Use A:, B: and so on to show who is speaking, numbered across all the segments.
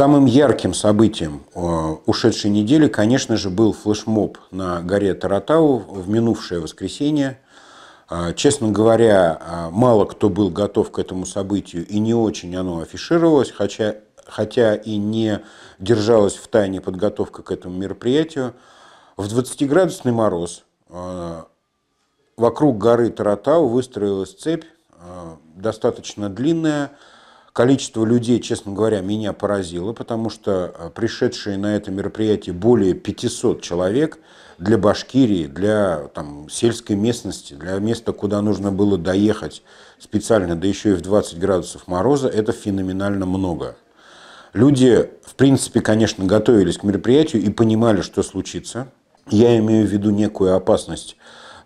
A: Самым ярким событием э, ушедшей недели, конечно же, был флешмоб на горе Таратау в минувшее воскресенье. А, честно говоря, а, мало кто был готов к этому событию, и не очень оно афишировалось, хотя, хотя и не держалась в тайне подготовка к этому мероприятию. В 20-градусный мороз а, вокруг горы Таратау выстроилась цепь, достаточно длинная, Количество людей, честно говоря, меня поразило, потому что э, пришедшие на это мероприятие более 500 человек для Башкирии, для там, сельской местности, для места, куда нужно было доехать специально, да еще и в 20 градусов мороза, это феноменально много. Люди, в принципе, конечно, готовились к мероприятию и понимали, что случится. Я имею в виду некую опасность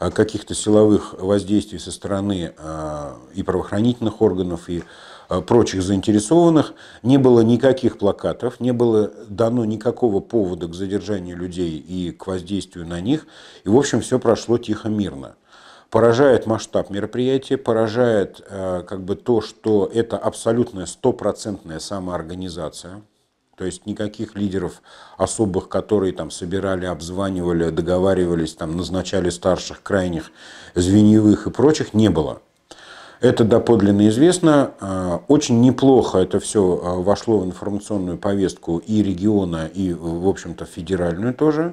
A: э, каких-то силовых воздействий со стороны э, и правоохранительных органов, и Э, прочих заинтересованных, не было никаких плакатов, не было дано никакого повода к задержанию людей и к воздействию на них. И, в общем, все прошло тихо-мирно. Поражает масштаб мероприятия, поражает э, как бы то, что это абсолютная стопроцентная самоорганизация. То есть никаких лидеров особых, которые там собирали, обзванивали, договаривались, там назначали старших, крайних, звеньевых и прочих, не было. Это доподлинно известно. А, очень неплохо это все а, вошло в информационную повестку и региона, и, в общем-то, федеральную тоже.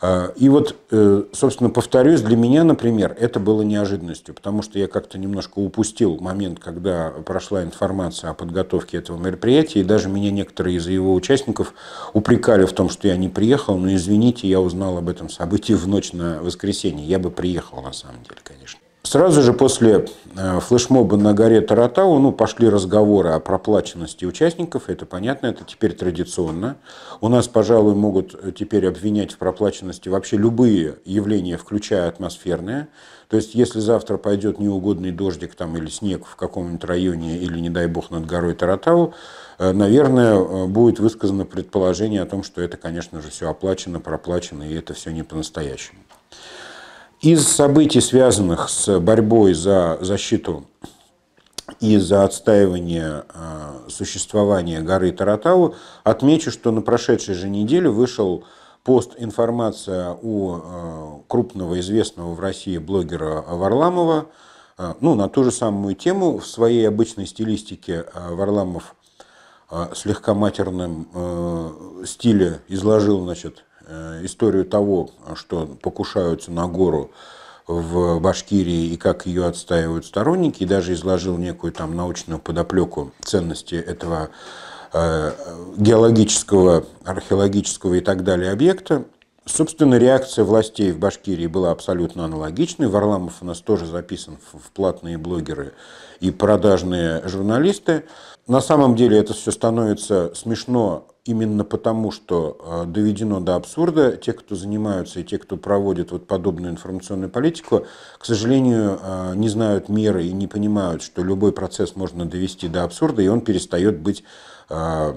A: А, и вот, э, собственно, повторюсь, для меня, например, это было неожиданностью, потому что я как-то немножко упустил момент, когда прошла информация о подготовке этого мероприятия, и даже меня некоторые из его участников упрекали в том, что я не приехал, но извините, я узнал об этом событии в ночь на воскресенье, я бы приехал на самом деле, конечно. Сразу же после э, флешмоба на горе Таратау ну, пошли разговоры о проплаченности участников. Это понятно, это теперь традиционно. У нас, пожалуй, могут э, теперь обвинять в проплаченности вообще любые явления, включая атмосферные. То есть, если завтра пойдет неугодный дождик там, или снег в каком-нибудь районе, или, не дай бог, над горой Таратау, э, наверное, будет высказано предположение о том, что это, конечно же, все оплачено, проплачено, и это все не по-настоящему. Из событий, связанных с борьбой за защиту и за отстаивание а, существования горы Таратау, отмечу, что на прошедшей же неделе вышел пост информация у а, крупного известного в России блогера Варламова, а, ну, на ту же самую тему, в своей обычной стилистике Варламов слегка матерном стиле изложил, значит, Э, историю того, что покушаются на гору в Башкирии и как ее отстаивают сторонники, и даже изложил некую там научную подоплеку ценности этого э, геологического, археологического и так далее объекта. Собственно, реакция властей в Башкирии была абсолютно аналогичной. Варламов у нас тоже записан в платные блогеры и продажные журналисты. На самом деле это все становится смешно именно потому, что э, доведено до абсурда, те, кто занимаются и те, кто проводит вот подобную информационную политику, к сожалению, э, не знают меры и не понимают, что любой процесс можно довести до абсурда, и он перестает быть э,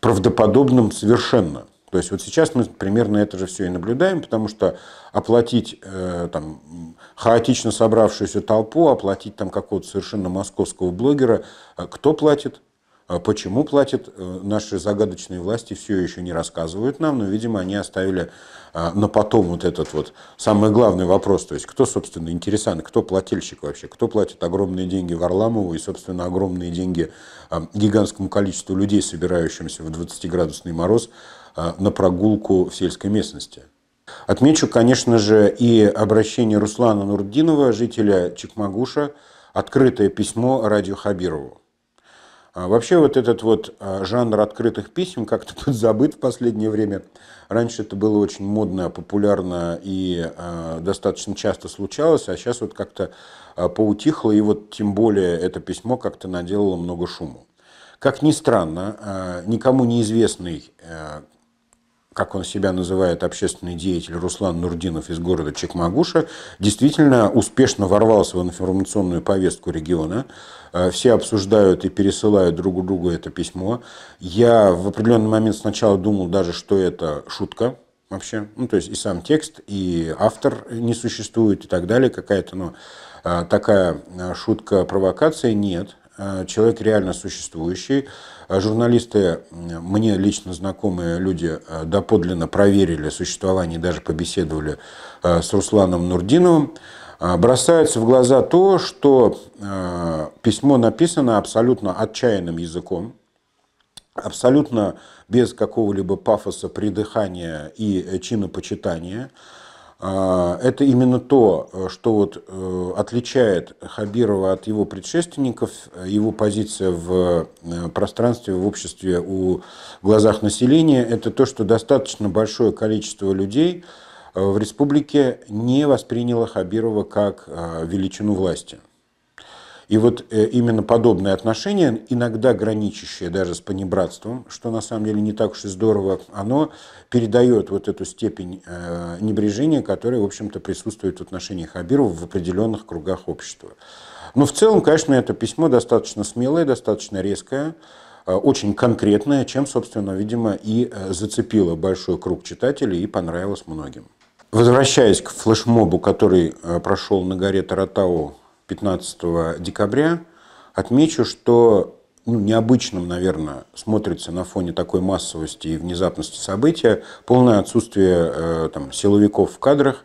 A: правдоподобным совершенно. То есть вот сейчас мы примерно это же все и наблюдаем, потому что оплатить э, там, хаотично собравшуюся толпу, оплатить там какого-то совершенно московского блогера, кто платит? А почему платят э, наши загадочные власти, все еще не рассказывают нам, но, видимо, они оставили а, на потом вот этот вот самый главный вопрос, то есть кто, собственно, интересант, кто плательщик вообще, кто платит огромные деньги Варламову и, собственно, огромные деньги а, гигантскому количеству людей, собирающимся в 20-градусный мороз на прогулку в сельской местности. Отмечу, конечно же, и обращение Руслана Нурдинова, жителя Чекмагуша, открытое письмо радио Хабирову. А вообще вот этот вот а, жанр открытых писем как-то забыт в последнее время. Раньше это было очень модно, популярно и а, достаточно часто случалось, а сейчас вот как-то поутихло, и вот тем более это письмо как-то наделало много шуму. Как ни странно, никому неизвестный как он себя называет, общественный деятель Руслан Нурдинов из города Чекмагуша, действительно успешно ворвался в информационную повестку региона. Э, все обсуждают и пересылают друг другу это письмо. Я в определенный момент сначала думал даже, что это шутка, вообще. Ну, то есть и сам текст, и автор не существует и так далее. Какая-то ну, такая э, шутка, провокация нет. Человек реально существующий. А журналисты, э, мне лично знакомые люди, э, доподлинно проверили существование, даже побеседовали э, с Русланом Нурдиновым, бросается в глаза то, что письмо написано абсолютно отчаянным языком, абсолютно без какого-либо пафоса, придыхания и чинопочитания, почитания а, это именно то, э, что вот э, отличает Хабирова от его предшественников, его позиция в э, пространстве, в обществе, у, глазах населения, это то, что достаточно большое количество людей в республике не восприняло Хабирова как величину власти. И вот э, именно подобное отношение, иногда граничащее даже с понебратством, что на самом деле не так уж и здорово, оно передает вот эту степень э, небрежения, которая, в общем-то, присутствует в отношениях Абирова в определенных кругах общества. Но в целом, конечно, это письмо достаточно смелое, достаточно резкое, э, очень конкретное, чем, собственно, видимо, и зацепило большой круг читателей и понравилось многим. Возвращаясь к флешмобу, который прошел на горе Таратау 15 декабря. Отмечу, что ну, необычным, наверное, смотрится на фоне такой массовости и внезапности события полное отсутствие э, там, силовиков в кадрах,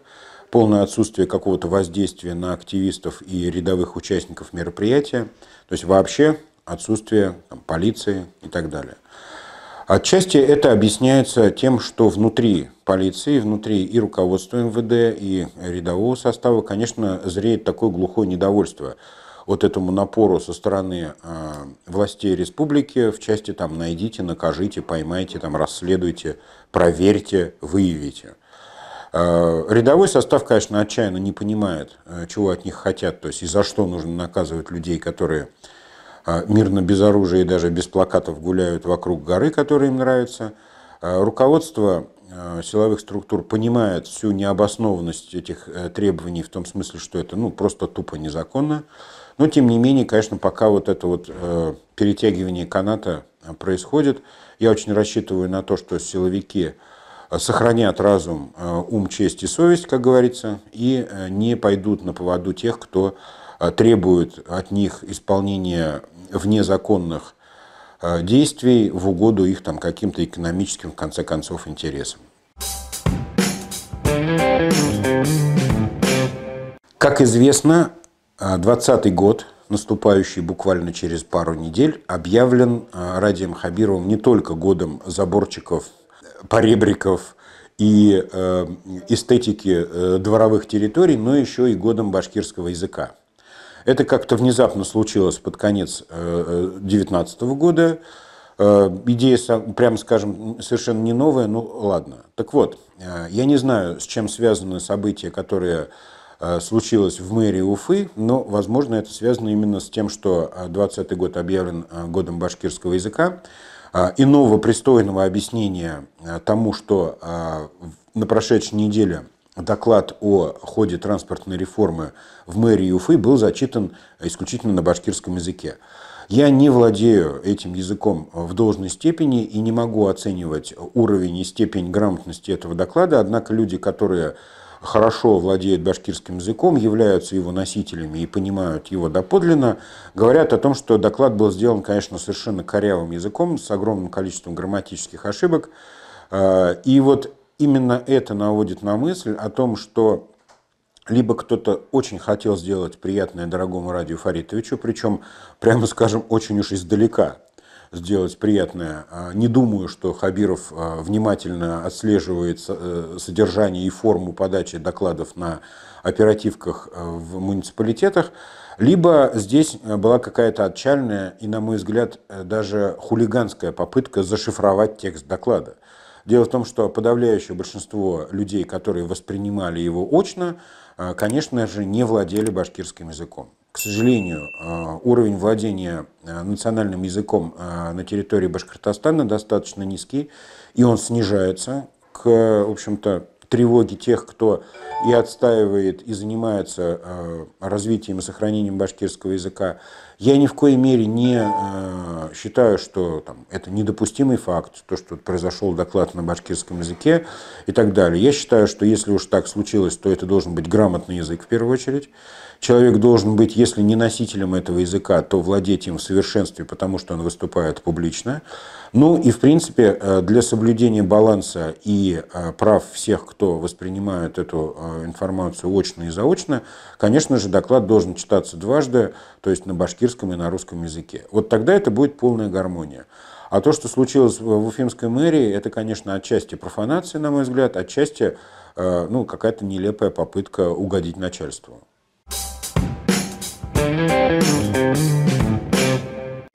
A: полное отсутствие какого-то воздействия на активистов и рядовых участников мероприятия, то есть вообще отсутствие там, полиции и так далее. Отчасти это объясняется тем, что внутри полиции, внутри и руководства МВД, и рядового состава, конечно, зреет такое глухое недовольство вот этому напору со стороны э, властей республики в части там найдите, накажите, поймайте, там расследуйте, проверьте, выявите. Э, рядовой состав, конечно, отчаянно не понимает, э, чего от них хотят, то есть и за что нужно наказывать людей, которые а, мирно без оружия и даже без плакатов гуляют вокруг горы, которые им нравятся. А, руководство а, силовых структур понимает всю необоснованность этих э, требований в том смысле, что это ну, просто тупо незаконно. Но, тем не менее, конечно, пока вот это вот э, перетягивание каната э, происходит, я очень рассчитываю на то, что силовики сохранят разум, ум, честь и совесть, как говорится, и не пойдут на поводу тех, кто Э, требует от них исполнения внезаконных э, действий в угоду их там каким-то экономическим, в конце концов, интересам. Как известно, 2020 э, год, наступающий буквально через пару недель, объявлен Радием Хабировым не только годом заборчиков, поребриков и эстетики дворовых территорий, но еще и годом башкирского языка. Это как-то внезапно случилось под конец 2019 э, э, года. Э, идея, прямо скажем, совершенно не новая, ну ладно. Так вот, я не знаю, с чем связаны события, которые случилось в мэрии Уфы, но, возможно, это связано именно с тем, что 2020 год объявлен годом башкирского языка. Иного пристойного объяснения тому, что на прошедшей неделе доклад о ходе транспортной реформы в мэрии Уфы был зачитан исключительно на башкирском языке. Я не владею этим языком в должной степени и не могу оценивать уровень и степень грамотности этого доклада, однако люди, которые хорошо владеют башкирским языком, являются его носителями и понимают его доподлинно, говорят о том, что доклад был сделан, конечно, совершенно корявым языком, с огромным количеством грамматических ошибок. Э, и вот именно это наводит на мысль о том, что либо кто-то очень хотел сделать приятное дорогому Радию Фаритовичу, причем, прямо скажем, очень уж издалека сделать приятное. А, не думаю, что Хабиров а, внимательно отслеживает э, содержание и форму подачи докладов на оперативках э, в муниципалитетах, либо здесь э, была какая-то отчаянная и, на мой взгляд, даже хулиганская попытка зашифровать текст доклада – Дело в том, что подавляющее большинство людей, которые воспринимали его очно, э, конечно же, не владели башкирским языком. К сожалению, э, уровень владения э, национальным языком на территории Башкортостана достаточно низкий, и он снижается к, в общем-то, тревоги тех, кто и отстаивает, и занимается развитием и сохранением башкирского языка, я ни в коей мере не э, считаю, что там, это недопустимый факт, то, что произошел доклад на башкирском языке и так далее. Я считаю, что если уж так случилось, то это должен быть грамотный язык в первую очередь. Человек должен быть, если не носителем этого языка, то владеть им в совершенстве, потому что он выступает публично. Ну и, в принципе, э, для соблюдения баланса и э, прав всех, кто воспринимает эту э, информацию очно и заочно, конечно же, доклад должен читаться дважды, то есть на башкирском и на русском языке. Вот тогда это будет полная гармония. А то, что случилось в Уфимской мэрии, это, конечно, отчасти профанация, на мой взгляд, отчасти ну, какая-то нелепая попытка угодить начальству.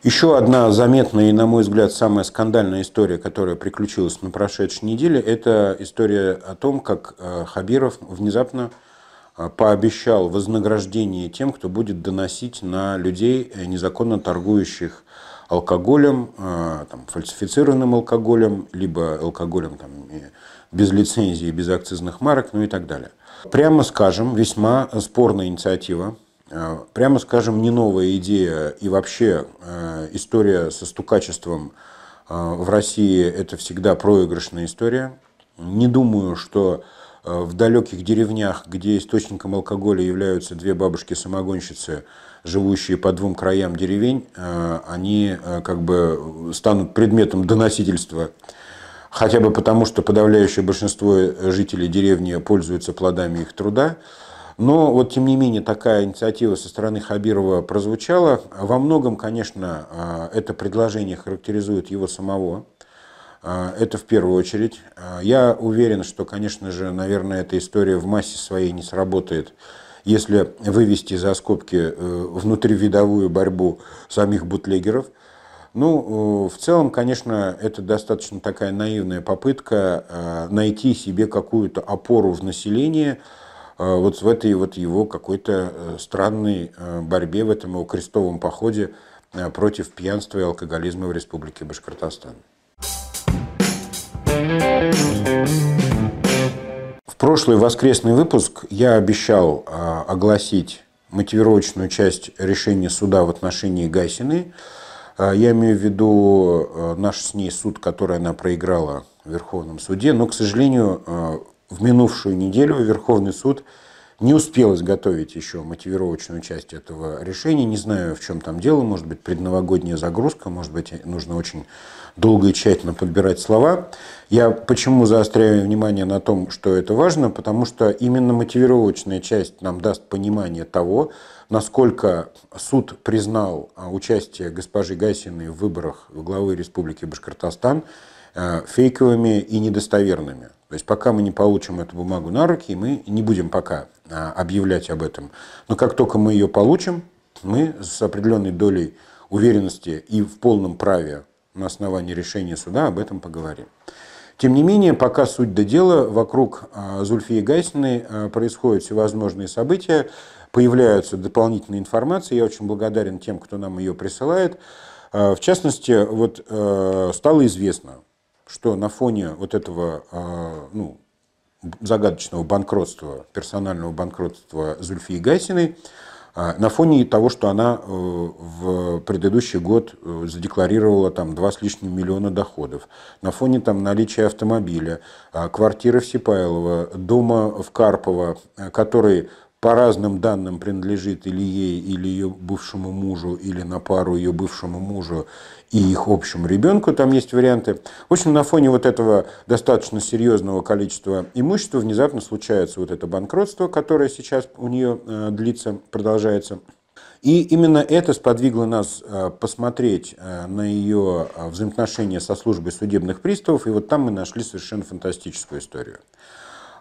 A: Еще одна заметная и, на мой взгляд, самая скандальная история, которая приключилась на прошедшей неделе, это история о том, как э, Хабиров внезапно э, пообещал вознаграждение тем, кто будет доносить на людей, э, незаконно торгующих алкоголем, там, фальсифицированным алкоголем, либо алкоголем там, без лицензии, без акцизных марок, ну и так далее. Прямо скажем, весьма спорная инициатива, Э, прямо скажем, не новая идея. И вообще э, история со стукачеством э, в России – это всегда проигрышная история. Не думаю, что в далеких деревнях, где источником алкоголя являются две бабушки-самогонщицы, живущие по двум краям деревень, они как бы станут предметом доносительства. Хотя бы потому, что подавляющее большинство жителей деревни пользуются плодами их труда – но вот, тем не менее, такая инициатива со стороны Хабирова прозвучала. Во многом, конечно, а, это предложение характеризует его самого. А, это в первую очередь. А, я уверен, что, конечно же, наверное, эта история в массе своей не сработает, если вывести за скобки э, внутривидовую борьбу самих бутлегеров. Ну, э, в целом, конечно, это достаточно такая наивная попытка э, найти себе какую-то опору в населении – Э, вот в этой вот его какой-то э, странной э, борьбе, в этом его крестовом походе против пьянства и алкоголизма в Республике Башкортостан. В прошлый воскресный выпуск я обещал огласить мотивировочную часть решения суда в отношении Гасины. Я имею в виду наш с ней суд, который она проиграла в Верховном суде, но, к сожалению, в минувшую неделю Верховный суд не успел изготовить еще мотивировочную часть этого решения. Не знаю, в чем там дело. Может быть, предновогодняя загрузка, может быть, нужно очень долго и тщательно подбирать слова. Я почему заостряю внимание на том, что это важно? Потому что именно мотивировочная часть нам даст понимание того, насколько суд признал а, участие госпожи Гасиной в выборах главы Республики Башкортостан – Э, фейковыми и недостоверными. То есть пока мы не получим эту бумагу на руки, мы не будем пока а, объявлять об этом. Но как только мы ее получим, мы с определенной долей уверенности и в полном праве на основании решения суда об этом поговорим. Тем не менее, пока суть до дела, вокруг а, Зульфии Гайсиной а, происходят всевозможные события, появляются дополнительные информации. Я очень благодарен тем, кто нам ее присылает. В частности, вот э, стало известно, что на фоне вот этого а, ну, загадочного банкротства, персонального банкротства Зульфии Гайсиной, а, на фоне того, что она э, в предыдущий год э, задекларировала там 2 с лишним миллиона доходов, на фоне там наличия автомобиля, а, квартиры в Сипайлово, дома в Карпово, э, который по разным данным принадлежит или ей, или ее бывшему мужу, или на пару ее бывшему мужу и их общему ребенку, там есть варианты. В общем, на фоне вот этого достаточно серьезного количества имущества внезапно случается вот это банкротство, которое сейчас у нее э, длится, продолжается. И именно это сподвигло нас э, посмотреть э, на ее взаимоотношения со службой судебных приставов, и вот там мы нашли совершенно фантастическую историю.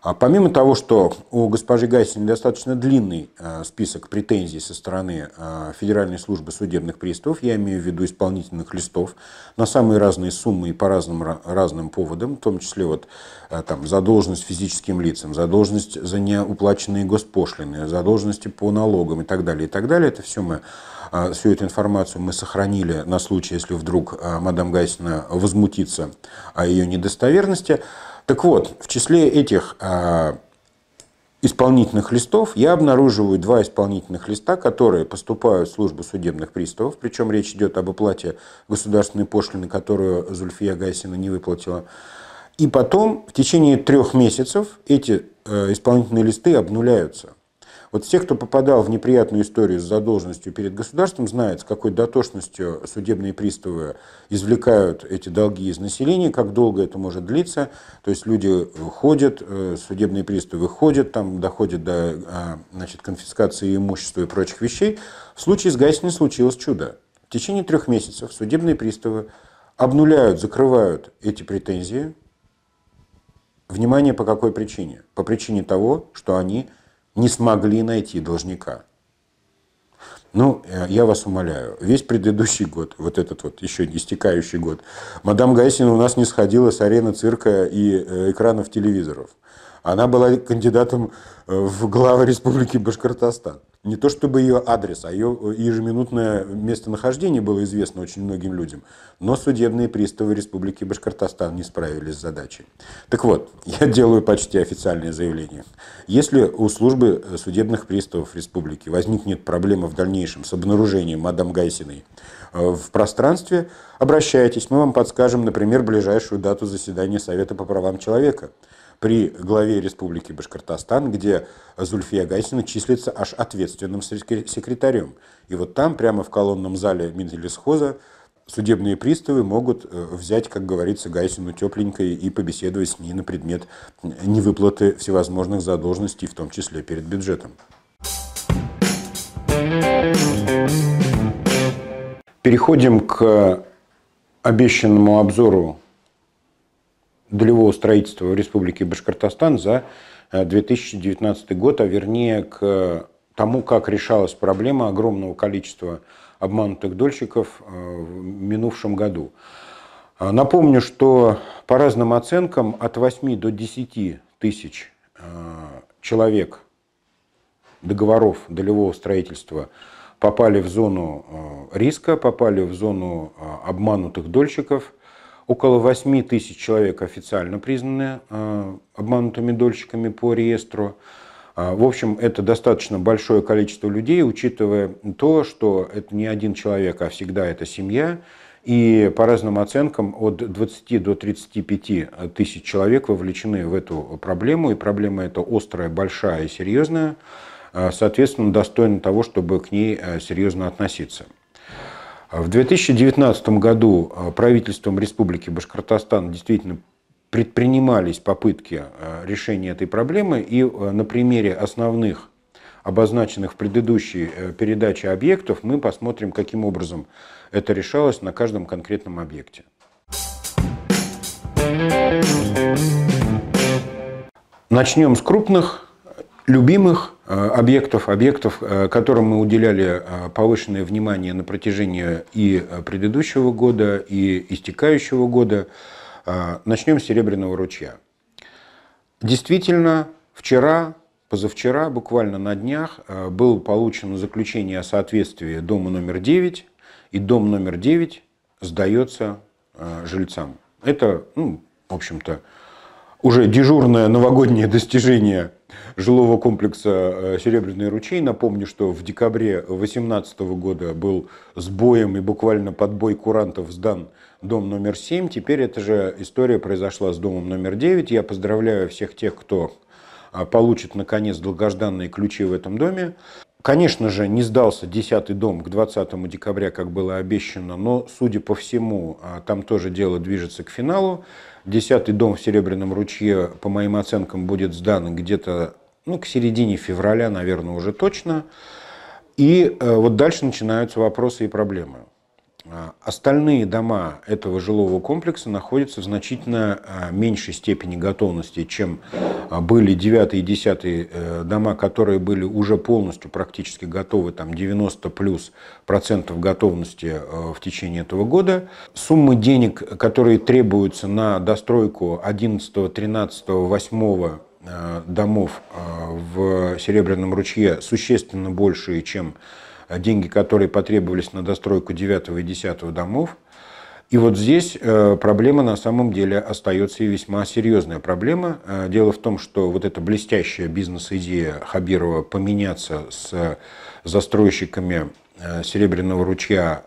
A: А помимо того, что у госпожи Гайсиной достаточно длинный э, список претензий со стороны э, Федеральной службы судебных приставов, я имею в виду исполнительных листов, на самые разные суммы и по разным, разным поводам, в том числе вот, э, там, задолженность физическим лицам, задолженность за неуплаченные госпошлины, задолженности по налогам и так далее, и так далее. Это все мы, всю эту информацию мы сохранили на случай, если вдруг мадам Гайсина возмутится о ее недостоверности. Так вот, в числе этих а, исполнительных листов я обнаруживаю два исполнительных листа, которые поступают в службу судебных приставов, причем речь идет об оплате государственной пошлины, которую Зульфия Гайсина не выплатила. И потом в течение трех месяцев эти э, исполнительные листы обнуляются. Вот те, кто попадал в неприятную историю с задолженностью перед государством, знают, с какой дотошностью судебные приставы извлекают эти долги из населения, как долго это может длиться. То есть люди ходят, э, судебные приставы ходят, там доходят до а, значит, конфискации имущества и прочих вещей. В случае с не случилось чудо. В течение трех месяцев судебные приставы обнуляют, закрывают эти претензии. Внимание, по какой причине? По причине того, что они не смогли найти должника. Ну, э, я вас умоляю, весь предыдущий год, вот этот вот еще истекающий год, мадам Гайсина у нас не сходила с арены цирка и э, экранов телевизоров. Она была кандидатом э, в главы Республики Башкортостан. Не то чтобы ее адрес, а ее э, ежеминутное местонахождение было известно очень многим людям, но судебные приставы Республики Башкортостан не справились с задачей. Так вот, я делаю почти официальное заявление. Если у службы э, судебных приставов Республики возникнет проблема в дальнейшем с обнаружением мадам Гайсиной в пространстве, обращайтесь, мы вам подскажем, например, ближайшую дату заседания Совета по правам человека – при главе Республики Башкортостан, где Зульфия Гайсина числится аж ответственным секретарем. И вот там, прямо в колонном зале Минзелесхоза, судебные приставы могут э, взять, как говорится, Гайсину тепленькой и побеседовать с ней на предмет невыплаты всевозможных задолженностей, в том числе перед бюджетом. Переходим к обещанному обзору долевого строительства в Республике Башкортостан за 2019 э, год, а вернее к э, тому, как решалась проблема огромного количества обманутых дольщиков э, в минувшем году. А, напомню, что по разным оценкам от 8 до 10 тысяч человек договоров долевого строительства попали в зону риска, попали в зону обманутых дольщиков – Около 8 тысяч человек официально признаны э, обманутыми дольщиками по реестру. А, в общем, это достаточно большое количество людей, учитывая то, что это не один человек, а всегда это семья. И по разным оценкам от 20 до 35 тысяч человек вовлечены в эту проблему. И проблема эта острая, большая и серьезная. А, соответственно, достойна того, чтобы к ней э, серьезно относиться. В 2019 году э, правительством Республики Башкортостан действительно предпринимались попытки э, решения этой проблемы, и э, на примере основных обозначенных в предыдущей передаче объектов мы посмотрим, каким образом это решалось на каждом конкретном объекте. Начнем с крупных, любимых Э, объектов, объектов, э, которым мы уделяли э, повышенное внимание на протяжении и предыдущего года, и истекающего года. Начнем с Серебряного ручья. Действительно, вчера, позавчера, буквально на днях, было получено заключение о соответствии дома номер 9, и дом номер 9 сдается жильцам. Это, ну, в общем-то, уже дежурное новогоднее достижение жилого комплекса э, «Серебряный ручей». Напомню, что в декабре 2018 года был сбоем и буквально под бой курантов сдан дом номер 7. Теперь эта же история произошла с домом номер 9. Я поздравляю всех тех, кто э, получит, наконец, долгожданные ключи в этом доме. Конечно же, не сдался 10 дом к 20 декабря, как было обещано, но, судя по всему, э, там тоже дело движется к финалу. Десятый дом в Серебряном ручье, по моим оценкам, будет сдан где-то ну, к середине февраля, наверное, уже точно. И э, вот дальше начинаются вопросы и проблемы. А, остальные дома этого жилого комплекса находятся в значительно а, меньшей степени готовности, чем а, были 9 и 10 э, дома, которые были уже полностью практически готовы, там 90 плюс процентов готовности э, в течение этого года. Суммы денег, которые требуются на достройку 11, 13, 8 домов э, в Серебряном ручье, существенно большие, чем а деньги, которые потребовались на достройку 9 и 10 домов. И вот здесь э, проблема на самом деле остается и весьма серьезная проблема. Э, дело в том, что вот эта блестящая бизнес-идея Хабирова поменяться с застройщиками э, Серебряного ручья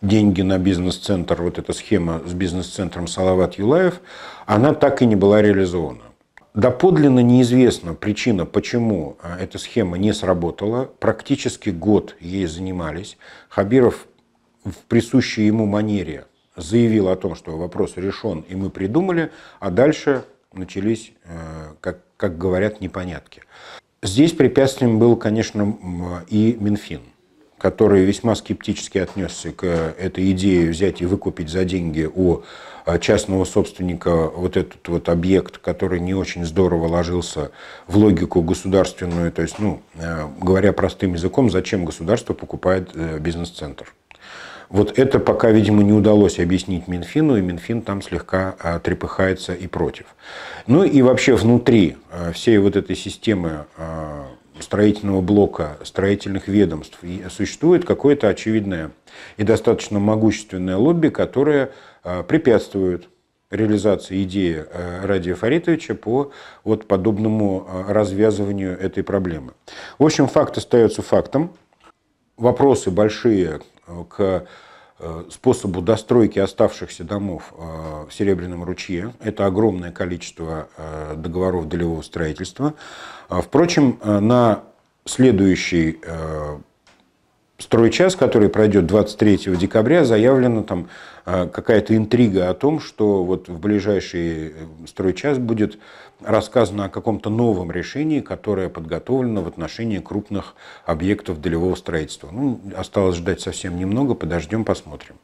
A: деньги на бизнес-центр, вот эта схема с бизнес-центром Салават Юлаев, она так и не была реализована. Доподлинно неизвестна причина, почему а, эта схема не сработала. Практически год ей занимались. Хабиров в присущей ему манере заявил о том, что вопрос решен и мы придумали, а дальше начались, э, как, как говорят, непонятки. Здесь препятствием был, конечно, и Минфин который весьма скептически отнесся к э, этой идее взять и выкупить за деньги у э, частного собственника вот этот вот объект, который не очень здорово ложился в логику государственную. То есть, ну, э, говоря простым языком, зачем государство покупает бизнес-центр? Вот это пока, видимо, не удалось объяснить Минфину, и Минфин там слегка трепыхается и против. Ну и вообще внутри всей вот этой системы строительного блока, строительных ведомств, и существует какое-то очевидное и достаточно могущественное лобби, которое а, препятствует реализации идеи а, Радия Фаритовича по вот подобному а, развязыванию этой проблемы. В общем, факт остается фактом. Вопросы большие к Э, способу достройки оставшихся домов э, в Серебряном ручье. Это огромное количество э, договоров долевого строительства. А, впрочем, на следующий стройчас, который пройдет 23 декабря, заявлена там а, какая-то интрига о том, что вот в ближайший э, стройчас будет рассказано о каком-то новом решении, которое подготовлено в отношении крупных объектов долевого строительства. Ну, осталось ждать совсем немного, подождем, посмотрим.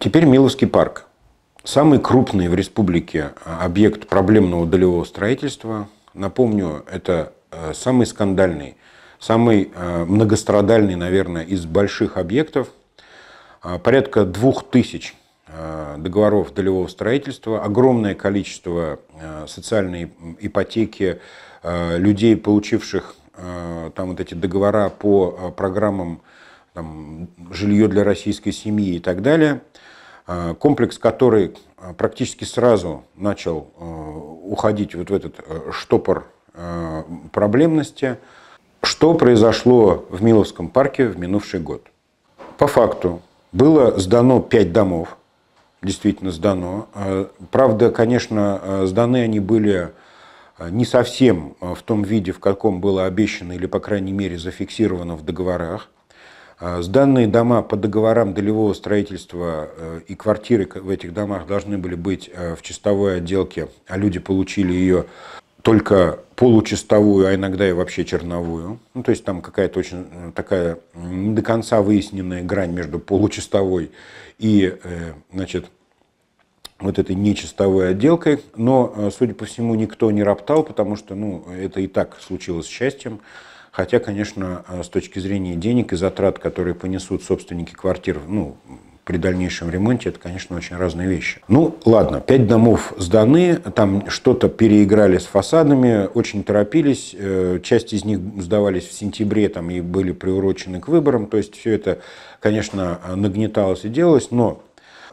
A: Теперь Миловский парк. Самый крупный в республике а, объект проблемного долевого строительства – Напомню, это э, самый скандальный, самый э, многострадальный, наверное, из больших объектов. А, порядка двух тысяч э, договоров долевого строительства, огромное количество социальной ипотеки, людей, получивших там вот эти договора по программам там, «Жилье для российской семьи» и так далее – а, комплекс, который а, практически сразу начал а, уходить вот в этот штопор проблемности. Что произошло в Миловском парке в минувший год? По факту было сдано 5 домов, действительно сдано. Правда, конечно, сданы они были не совсем в том виде, в каком было обещано или, по крайней мере, зафиксировано в договорах. А, сданные дома по договорам долевого строительства э, и квартиры в этих домах должны были быть э, в чистовой отделке, а люди получили ее только получистовую, а иногда и вообще черновую. Ну, то есть там какая-то очень э, такая не до конца выясненная грань между получистовой и значит, вот этой нечистовой отделкой. Но, судя по всему, никто не роптал, потому что ну, это и так случилось с счастьем. Хотя, конечно, э, с точки зрения денег и затрат, которые понесут собственники квартир, ну, при дальнейшем ремонте, это, конечно, очень разные вещи. Ну, ладно, пять домов сданы, там что-то переиграли с фасадами, очень торопились, э, часть из них сдавались в сентябре там, и были приурочены к выборам, то есть все это, конечно, нагнеталось и делалось, но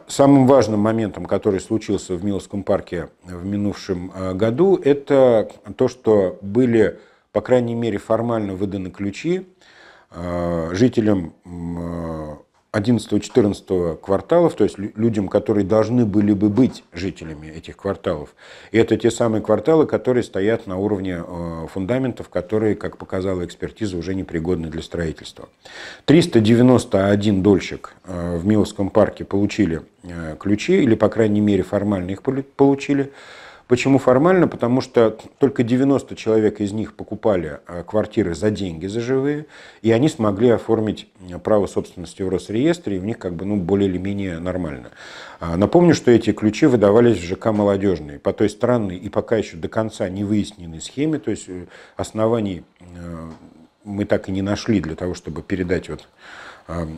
A: самым важным моментом, который случился в Миловском парке в минувшем э, году, это то, что были по крайней мере, формально выданы ключи э, жителям 11-14 кварталов, то есть людям, которые должны были бы быть жителями этих кварталов. И это те самые кварталы, которые стоят на уровне э, фундаментов, которые, как показала экспертиза, уже непригодны для строительства. 391 дольщик э, в Миловском парке получили ключи, или, по крайней мере, формально их получили. Почему формально? Потому что только 90 человек из них покупали а, квартиры за деньги, за живые, и они смогли оформить э, право собственности в Росреестре, и у них как бы ну, более или менее нормально. А, напомню, что эти ключи выдавались в ЖК «Молодежные» по той странной и пока еще до конца не выясненной схеме, то есть э, оснований э, мы так и не нашли для того, чтобы передать вот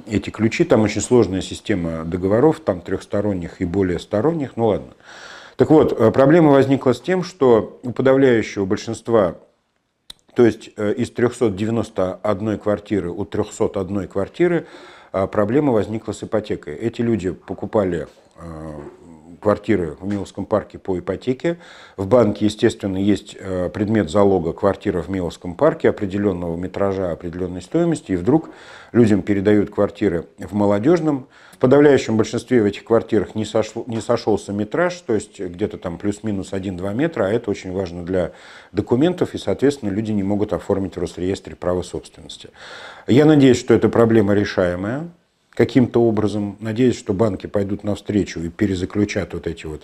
A: эти ключи. Там очень сложная система договоров, там трехсторонних и более сторонних, ну ладно. Так вот, э, проблема возникла с тем, что у подавляющего большинства, то есть э, из 391 квартиры у 301 квартиры, э, проблема возникла с ипотекой. Эти люди покупали квартиры в Миловском парке по ипотеке. В банке, естественно, есть э, предмет залога квартира в Миловском парке определенного метража, определенной стоимости. И вдруг людям передают квартиры в молодежном. В подавляющем большинстве в этих квартирах не, сошло, не сошелся метраж, то есть где-то там плюс-минус 1-2 метра, а это очень важно для документов, и, соответственно, люди не могут оформить в Росреестре право собственности. Я надеюсь, что эта проблема решаемая каким-то образом. Надеюсь, что банки пойдут навстречу и перезаключат вот эти вот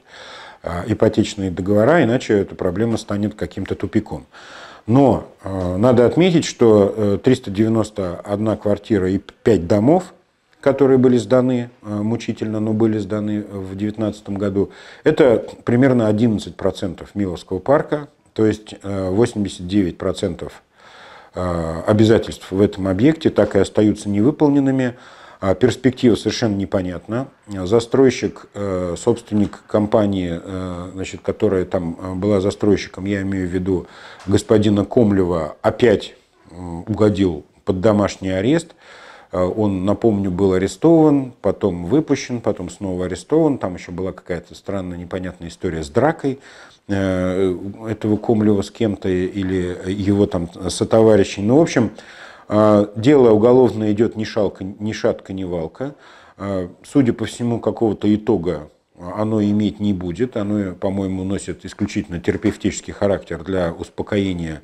A: а, ипотечные договора, иначе эта проблема станет каким-то тупиком. Но а, надо отметить, что э, 391 квартира и 5 домов, которые были сданы а, мучительно, но были сданы э, в 2019 году, это примерно 11% Миловского парка, то есть 89% э, обязательств в этом объекте так и остаются невыполненными. А перспектива совершенно непонятна. Застройщик, э, собственник компании, э, значит, которая там э, была застройщиком, я имею в виду господина Комлева, опять угодил под домашний арест. Он, напомню, был арестован, потом выпущен, потом снова арестован. Там еще была какая-то странная, непонятная история с дракой этого Комлева с кем-то или его там сотоварищей. Ну, в общем, а, дело уголовное идет ни, шалка, ни шатка, ни валка. А, судя по всему, какого-то итога оно иметь не будет. Оно, по-моему, носит исключительно терапевтический характер для успокоения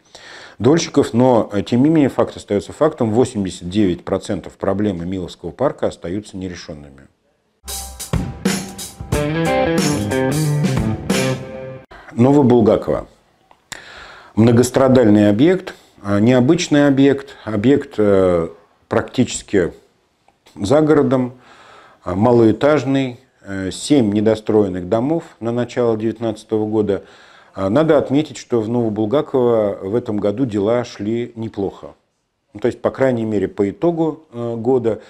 A: дольщиков. Но, а, тем не менее, факт остается фактом. 89% проблемы Миловского парка остаются нерешенными. Булгакова. Многострадальный объект – а, необычный объект, объект э, практически за городом, а, малоэтажный, э, семь недостроенных домов на начало 2019 года. А, надо отметить, что в Новобулгаково в этом году дела шли неплохо. Ну, то есть, по крайней мере, по итогу э, года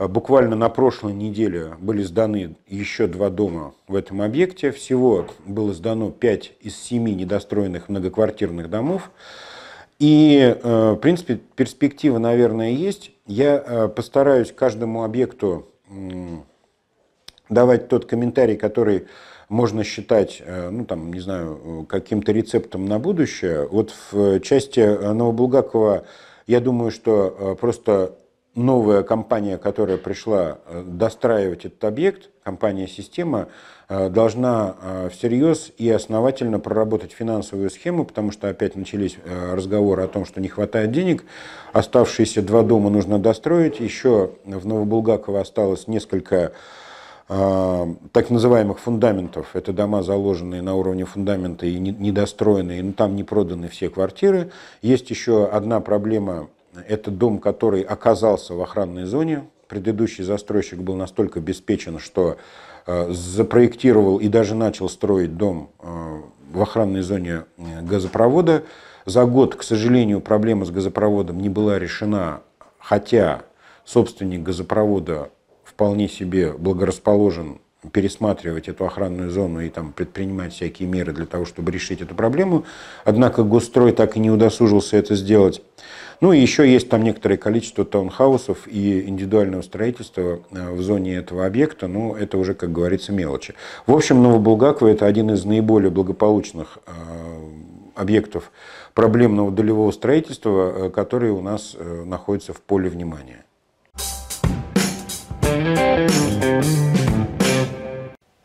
A: Буквально на прошлой неделе были сданы еще два дома в этом объекте. Всего было сдано пять из семи недостроенных многоквартирных домов. И, э, в принципе, перспектива, наверное, есть. Я э, постараюсь каждому объекту давать тот комментарий, который можно считать, э, ну там, не знаю, каким-то рецептом на будущее. Вот в части Новобулгакова, я думаю, что просто новая компания, которая пришла достраивать этот объект, компания «Система», Э, должна э, всерьез и основательно проработать финансовую схему, потому что опять начались э, разговоры о том, что не хватает денег, оставшиеся два дома нужно достроить, еще в Новобулгаково осталось несколько так называемых фундаментов. Это дома, заложенные на уровне фундамента и недостроенные, но там не проданы все квартиры. Есть еще одна проблема. Это дом, который оказался в охранной зоне. Предыдущий застройщик был настолько обеспечен, что Э, запроектировал и даже начал строить дом э, в охранной зоне э, газопровода. За год, к сожалению, проблема с газопроводом не была решена, хотя собственник газопровода вполне себе благорасположен пересматривать эту охранную зону и там предпринимать всякие меры для того, чтобы решить эту проблему. Однако Госстрой так и не удосужился это сделать. Ну и еще есть там некоторое количество таунхаусов и индивидуального строительства э, в зоне этого объекта, но ну, это уже, как говорится, мелочи. В общем, Новобулгаково это один из наиболее благополучных э, объектов проблемного долевого строительства, э, которые у нас находятся в поле внимания.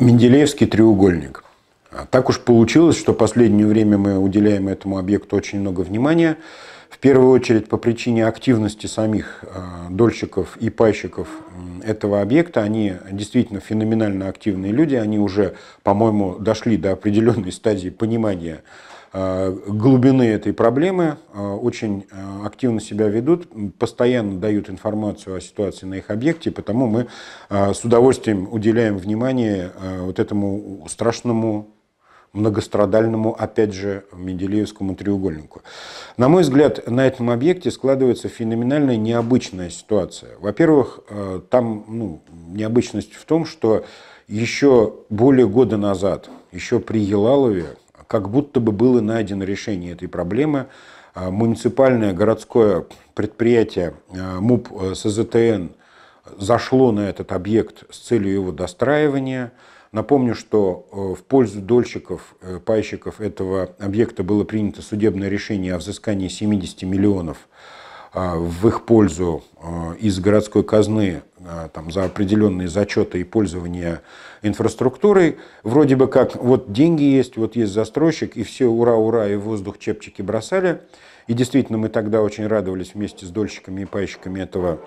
A: Менделеевский треугольник. А так уж получилось, что в последнее время мы уделяем этому объекту очень много внимания. В первую очередь по причине активности самих э, дольщиков и пайщиков этого объекта. Они действительно феноменально активные люди. Они уже, по-моему, дошли до определенной стадии понимания Э, глубины этой проблемы, э, очень э, активно себя ведут, постоянно дают информацию о ситуации на их объекте, потому мы с удовольствием уделяем внимание вот этому страшному многострадальному, опять же, Менделеевскому треугольнику. На мой взгляд, на этом объекте складывается феноменальная необычная ситуация. Во-первых, там ну, необычность в том, что еще более года назад, еще при Елалове, как будто бы было найдено решение этой проблемы. А, муниципальное городское предприятие а, МУП э, СЗТН зашло на этот объект с целью его достраивания. Напомню, что э, в пользу дольщиков, э, пайщиков этого объекта было принято судебное решение о взыскании 70 миллионов рублей а, в их пользу а, из городской казны а, там, за определенные зачеты и пользование инфраструктурой. Вроде бы как вот деньги есть, вот есть застройщик, и все ура-ура, и в воздух чепчики бросали. И действительно, мы тогда очень радовались вместе с дольщиками и пайщиками этого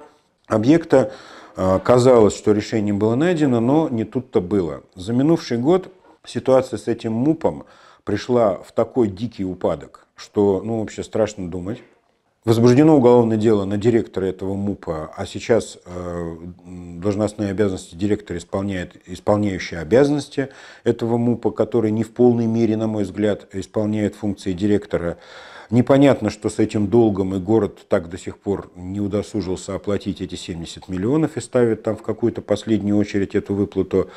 A: объекта. Казалось, что решение было найдено, но не тут-то было. За минувший год ситуация с этим МУПом пришла в такой дикий упадок, что ну, вообще страшно думать. Возбуждено уголовное дело на директора этого МУПа, а сейчас э, должностные обязанности директора исполняет исполняющие обязанности этого МУПа, который не в полной мере, на мой взгляд, исполняет функции директора. Непонятно, что с этим долгом и город так до сих пор не удосужился оплатить эти 70 миллионов и ставит там в какую-то последнюю очередь эту выплату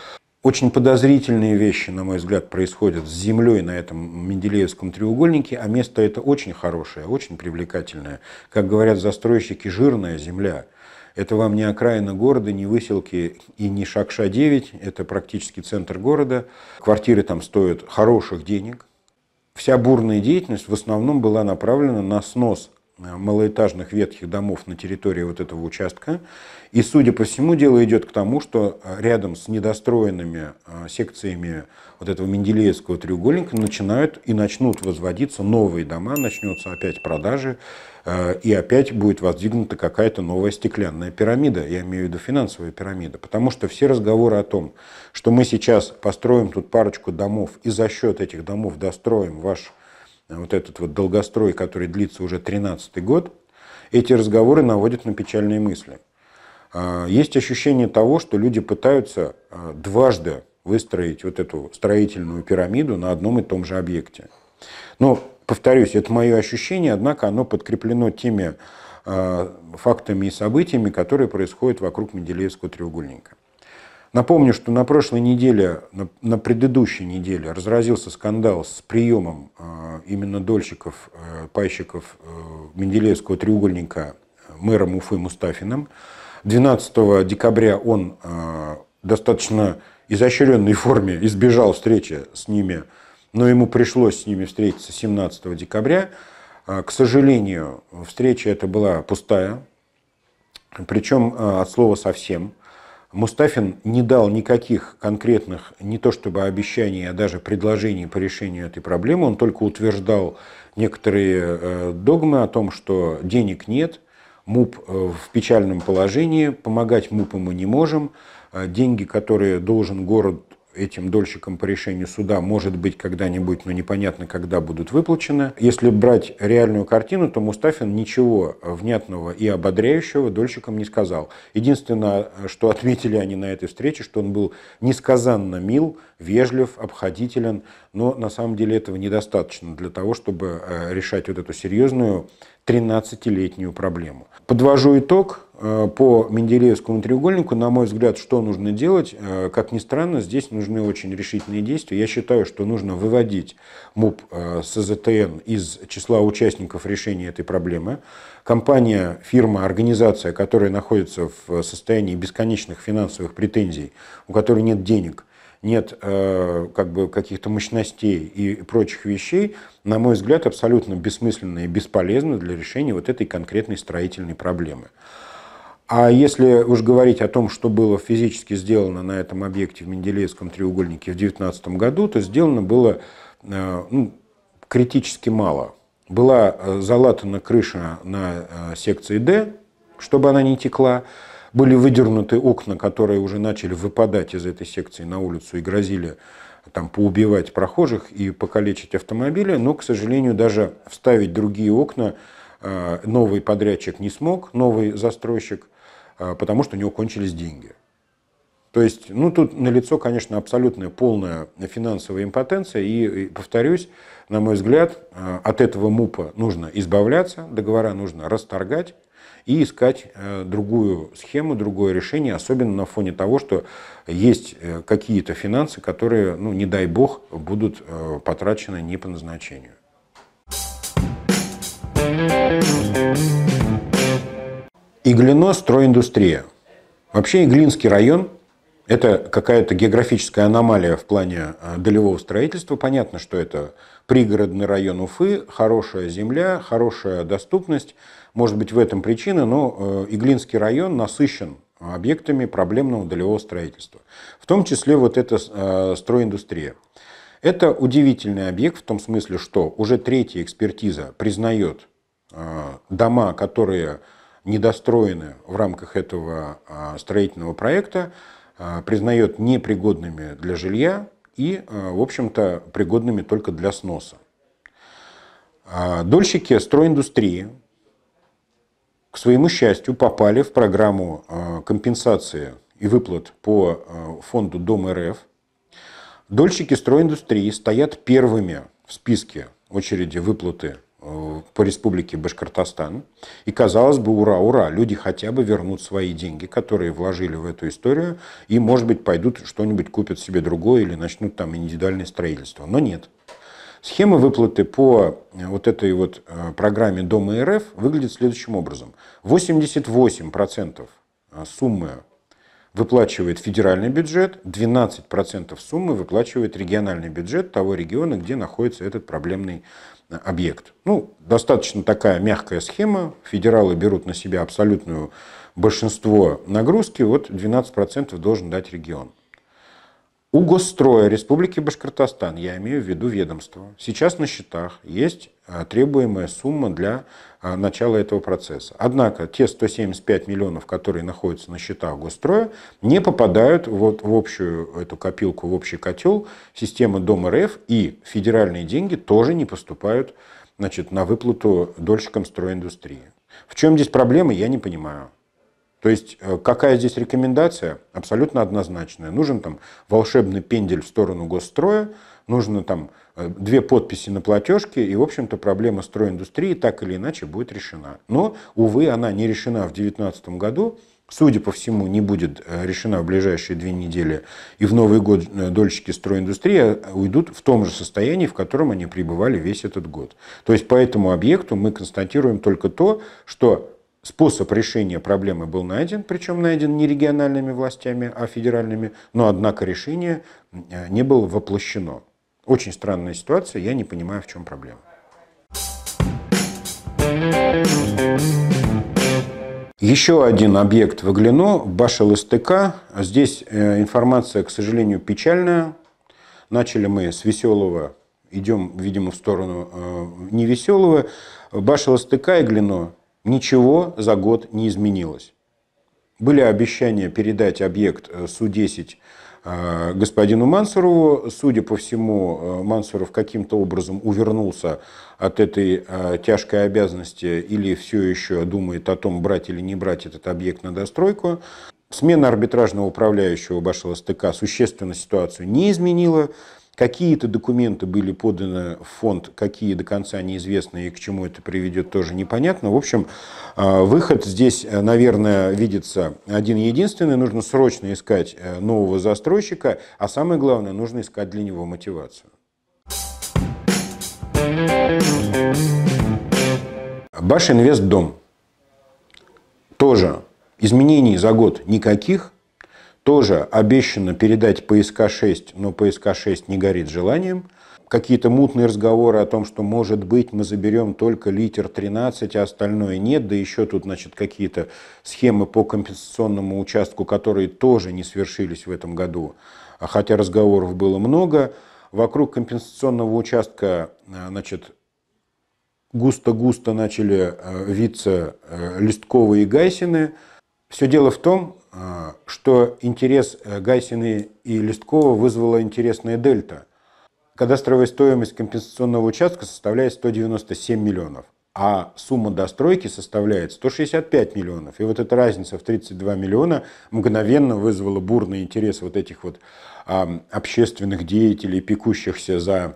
A: очень подозрительные вещи, на мой взгляд, происходят с Землей на этом Менделеевском треугольнике, а место это очень хорошее, очень привлекательное. Как говорят застройщики, жирная земля. Это вам не окраина города, не выселки и не Шакша-9, это практически центр города. Квартиры там стоят хороших денег. Вся бурная деятельность в основном была направлена на снос Э, малоэтажных ветхих домов на территории вот этого участка. И, судя по всему, дело идет к тому, что э, рядом с недостроенными э, секциями вот этого Менделеевского треугольника начинают и начнут возводиться новые дома, начнется опять продажи, и опять будет воздвигнута какая-то новая стеклянная пирамида, я имею в виду финансовая пирамида, потому что все разговоры о том, что мы сейчас построим тут парочку домов и за счет этих домов достроим ваш вот этот вот долгострой, который длится уже 13 год, эти разговоры наводят на печальные мысли. А, есть ощущение того, что люди пытаются а, дважды выстроить вот эту строительную пирамиду на одном и том же объекте. Но, повторюсь, это мое ощущение, однако оно подкреплено теми а, фактами и событиями, которые происходят вокруг Менделеевского треугольника. Напомню, что на прошлой неделе, на, предыдущей неделе разразился скандал с приемом э, именно дольщиков, э, пайщиков э, Менделеевского треугольника мэром Уфы Мустафиным. 12 декабря он достаточно изощренной форме избежал встречи с ними, но ему пришлось с ними встретиться 17 декабря. к сожалению, встреча эта была пустая, причем от слова совсем – Мустафин не дал никаких конкретных, не то чтобы обещаний, а даже предложений по решению этой проблемы. Он только утверждал некоторые э, догмы о том, что денег нет, МУП э, в печальном положении, помогать МУПу мы не можем, э, деньги, которые должен город этим дольщикам по решению суда, может быть, когда-нибудь, но непонятно, когда будут выплачены. Если брать реальную картину, то Мустафин ничего внятного и ободряющего дольщикам не сказал. Единственное, что отметили они на этой встрече, что он был несказанно мил, вежлив, обходителен, но на самом деле этого недостаточно для того, чтобы э, решать вот эту серьезную 13-летнюю проблему. Подвожу итог э, по Менделеевскому треугольнику. На мой взгляд, что нужно делать? Э, как ни странно, здесь нужны очень решительные действия. Я считаю, что нужно выводить МУП э, СЗТН из числа участников решения этой проблемы. Компания, фирма, организация, которая находится в состоянии бесконечных финансовых претензий, у которой нет денег, нет э, как бы каких-то мощностей и прочих вещей, на мой взгляд, абсолютно бессмысленно и бесполезно для решения вот этой конкретной строительной проблемы. А если уж говорить о том, что было физически сделано на этом объекте в Менделеевском треугольнике в 2019 году, то сделано было э, ну, критически мало. Была э, залатана крыша на э, секции D, чтобы она не текла были выдернуты окна, которые уже начали выпадать из этой секции на улицу и грозили там поубивать прохожих и покалечить автомобили, но, к сожалению, даже вставить другие окна э, новый подрядчик не смог, новый застройщик, э, потому что у него кончились деньги. То есть, ну тут налицо, конечно, абсолютная полная финансовая импотенция. И, и, повторюсь, на мой взгляд, э, от этого МУПа нужно избавляться, договора нужно расторгать, и искать э, другую схему, другое решение, особенно на фоне того, что есть э, какие-то финансы, которые, ну, не дай бог, будут э, потрачены не по назначению. Иглино стройиндустрия. Вообще Иглинский район – это какая-то географическая аномалия в плане долевого строительства. Понятно, что это пригородный район Уфы, хорошая земля, хорошая доступность – может быть, в этом причина, но э, Иглинский район насыщен объектами проблемного долевого строительства. В том числе вот эта э, стройиндустрия. Это удивительный объект в том смысле, что уже третья экспертиза признает э, дома, которые недостроены в рамках этого строительного проекта, признает непригодными для жилья и, в общем-то, пригодными только для сноса. Дольщики стройиндустрии к своему счастью, попали в программу э, компенсации и выплат по э, фонду Дом РФ. Дольщики стройиндустрии стоят первыми в списке очереди выплаты э, по республике Башкортостан. И казалось бы, ура, ура, люди хотя бы вернут свои деньги, которые вложили в эту историю, и, может быть, пойдут что-нибудь купят себе другое или начнут там индивидуальное строительство. Но нет. Схема выплаты по э, вот этой вот э, программе Дома РФ выглядит следующим образом. 88% э, суммы выплачивает федеральный бюджет, 12% суммы выплачивает региональный бюджет того региона, где находится этот проблемный объект. Ну, достаточно такая мягкая схема. Федералы берут на себя абсолютную большинство нагрузки, вот 12% должен дать регион. У госстроя Республики Башкортостан, я имею в виду ведомство, сейчас на счетах есть а, требуемая сумма для а, начала этого процесса. Однако те 175 миллионов, которые находятся на счетах госстроя, не попадают вот в общую эту копилку, в общий котел системы Дом РФ, и федеральные деньги тоже не поступают значит, на выплату дольщикам стройиндустрии. В чем здесь проблема, я не понимаю. То есть э, какая здесь рекомендация? Абсолютно однозначная. Нужен там волшебный пендель в сторону госстроя, нужно там э, две подписи на платежке, и, в общем-то, проблема стройиндустрии так или иначе будет решена. Но, увы, она не решена в 2019 году, судя по всему, не будет э, решена в ближайшие две недели, и в Новый год дольщики стройиндустрии уйдут в том же состоянии, в котором они пребывали весь этот год. То есть по этому объекту мы констатируем только то, что Способ решения проблемы был найден, причем найден не региональными властями, а федеральными, но однако решение э, не было воплощено. Очень странная ситуация, я не понимаю, в чем проблема. Еще один объект в Иглино, Башалыстыка. Здесь э, информация, к сожалению, печальная. Начали мы с веселого, идем, видимо, в сторону э, невеселого. Башалыстыка и Глино Ничего за год не изменилось. Были обещания передать объект э, Су-10 э, господину Мансурову. Судя по всему, э, Мансуров каким-то образом увернулся от этой тяжкой обязанности или все еще думает о том, брать или не брать этот объект на достройку. Смена арбитражного управляющего Башила СТК существенно ситуацию не изменила. Какие-то документы были поданы в фонд, какие до конца неизвестны и к чему это приведет, тоже непонятно. В общем, э, выход здесь, э, наверное, видится один-единственный. Нужно срочно искать э, нового застройщика, а самое главное, нужно искать для него мотивацию. Башинвестдом. Тоже изменений за год никаких – тоже обещано передать ПСК-6, но ПСК-6 не горит желанием. Какие-то мутные разговоры о том, что, может быть, мы заберем только литер 13, а остальное нет, да еще тут, значит, какие-то схемы по компенсационному участку, которые тоже не свершились в этом году, а хотя разговоров было много. Вокруг компенсационного участка, э, значит, густо-густо начали э, виться э, Листковые и Гайсины. Все дело в том, а, что интерес э, Гайсина и Листкова вызвала интересная дельта. Кадастровая стоимость компенсационного участка составляет 197 миллионов, а сумма достройки составляет 165 миллионов. И вот эта разница в 32 миллиона мгновенно вызвала бурный интерес вот этих вот общественных деятелей, пекущихся за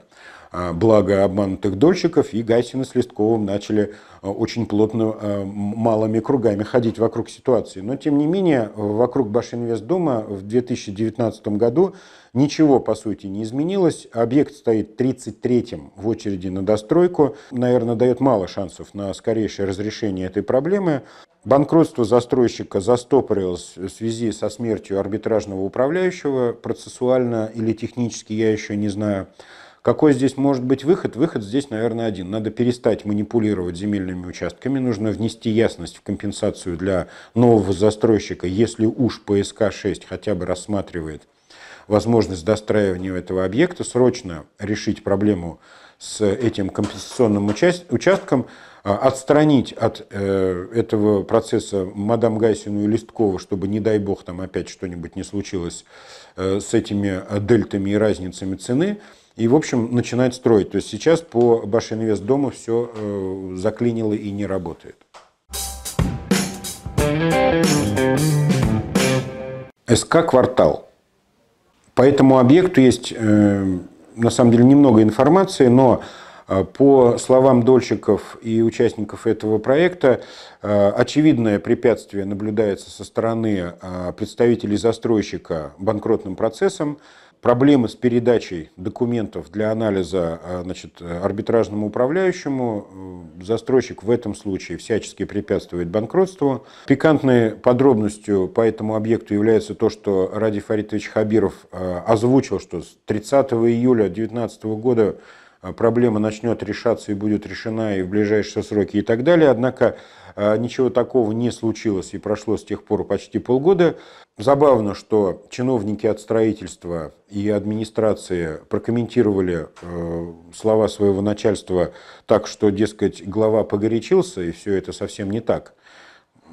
A: а, благо обманутых дольщиков, и Гайсин с Листковым начали а, очень плотно а, малыми кругами ходить вокруг ситуации. Но, тем не менее, вокруг Башинвестдома в 2019 году ничего, по сути, не изменилось. Объект стоит 33-м в очереди на достройку. Наверное, дает мало шансов на скорейшее разрешение этой проблемы. Банкротство застройщика застопорилось в связи со смертью арбитражного управляющего. Процессуально или технически я еще не знаю. Какой здесь может быть выход? Выход здесь, наверное, один. Надо перестать манипулировать земельными участками, нужно внести ясность в компенсацию для нового застройщика, если уж ПСК-6 хотя бы рассматривает возможность достраивания этого объекта, срочно решить проблему с этим компенсационным участком, а, отстранить от э, этого процесса мадам Гайсину и Листкову, чтобы, не дай бог, там опять что-нибудь не случилось э, с этими а, дельтами и разницами цены – и, в общем, начинает строить. То есть сейчас по Башинвест дому все э, заклинило и не работает. СК «Квартал». По этому объекту есть, э, на самом деле, немного информации, но э, по словам дольщиков и участников этого проекта, э, очевидное препятствие наблюдается со стороны э, представителей застройщика банкротным процессом проблемы с передачей документов для анализа а, значит, арбитражному управляющему. Э, застройщик в этом случае всячески препятствует банкротству. Пикантной подробностью по этому объекту является то, что Ради Фаритович Хабиров э, озвучил, что с 30 июля 2019 года э, проблема начнет решаться и будет решена и в ближайшие сроки и так далее. Однако а, ничего такого не случилось и прошло с тех пор почти полгода. Забавно, что чиновники от строительства и администрации прокомментировали э, слова своего начальства так, что, дескать, глава погорячился, и все это совсем не так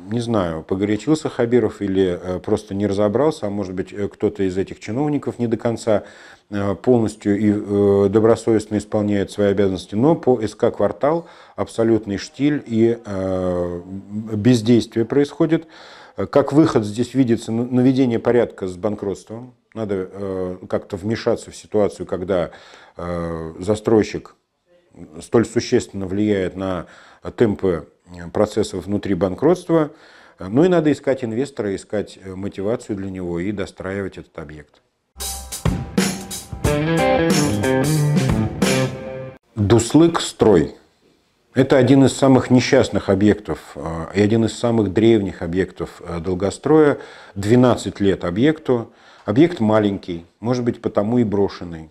A: не знаю, погорячился Хабиров или э, просто не разобрался, а может быть э, кто-то из этих чиновников не до конца э, полностью и добросовестно исполняет свои обязанности, но по СК «Квартал» абсолютный штиль и бездействие происходит. Как выход здесь видится наведение порядка с банкротством. Надо как-то вмешаться в ситуацию, когда застройщик столь существенно влияет на темпы Э, процессов внутри банкротства. Ну и надо искать инвестора, искать э, мотивацию для него и достраивать этот объект. Дуслык строй. Это один из самых несчастных объектов э, и один из самых древних объектов долгостроя. 12 лет объекту. Объект маленький, может быть, потому и брошенный.